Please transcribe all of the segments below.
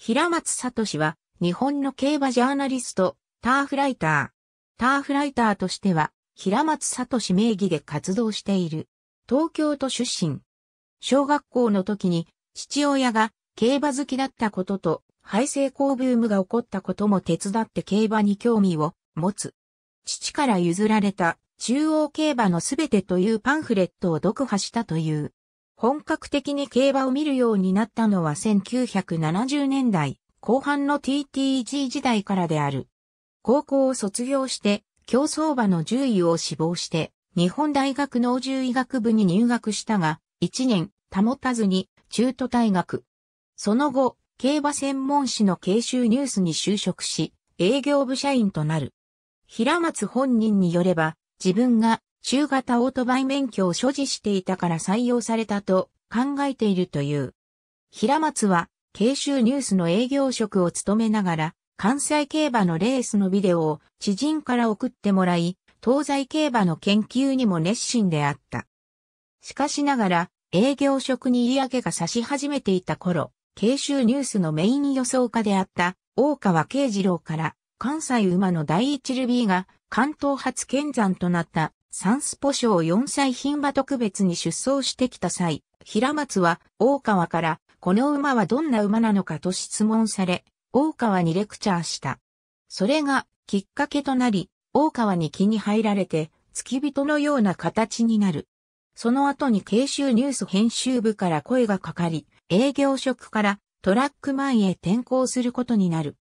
平松聡は、日本の競馬ジャーナリスト、ターフライター。ターフライターとしては、平松聡名義で活動している。東京都出身。小学校の時に、父親が競馬好きだったことと、排成功ブームが起こったことも手伝って競馬に興味を持つ。父から譲られた中央競馬のすべてというパンフレットを読破したという。本格的に競馬を見るようになったのは1970年代後半の TTG 時代からである。高校を卒業して競走馬の獣医を志望して日本大学農獣医学部に入学したが1年保たずに中途退学。その後、競馬専門誌の研修ニュースに就職し営業部社員となる。平松本人によれば自分が中型オートバイ免許を所持していたから採用されたと考えているという。平松は、慶州ニュースの営業職を務めながら、関西競馬のレースのビデオを知人から送ってもらい、東西競馬の研究にも熱心であった。しかしながら、営業職に嫌気が差し始めていた頃、慶州ニュースのメイン予想家であった大川慶次郎から関西馬の第一ルビーが関東初剣山となったサンスポ賞4歳牝馬特別に出走してきた際、平松は大川から、この馬はどんな馬なのかと質問され、大川にレクチャーした。それがきっかけとなり、大川に気に入られて、付き人のような形になる。その後に慶州ニュース編集部から声がかかり、営業職からトラックマンへ転向することになる。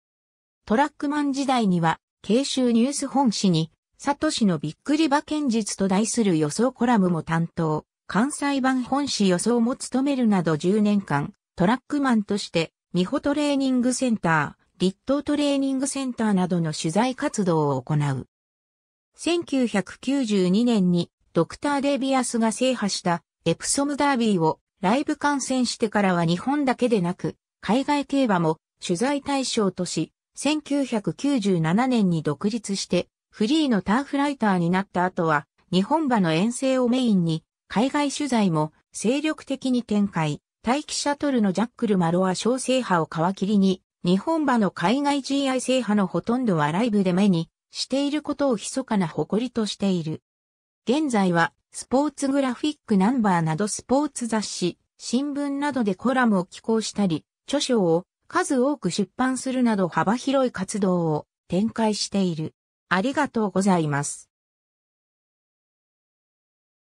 トラックマン時代には、慶州ニュース本誌にサトシのびっくり馬剣術と題する予想コラムも担当、関西版本誌予想も務めるなど10年間、トラックマンとして、美穂トレーニングセンター、立東トレーニングセンターなどの取材活動を行う。1992年にドクター・デビアスが制覇したエプソムダービーをライブ観戦してからは日本だけでなく、海外競馬も取材対象とし、1997年に独立してフリーのターフライターになった後は、日本馬の遠征をメインに、海外取材も精力的に展開。待機シャトルのジャックル・マロア小制覇を皮切りに、日本馬の海外 GI 制覇のほとんどはライブで目にしていることを密かな誇りとしている。現在は、スポーツグラフィックナンバーなどスポーツ雑誌、新聞などでコラムを寄稿したり、著書を数多く出版するなど幅広い活動を展開している。ありがとうございます。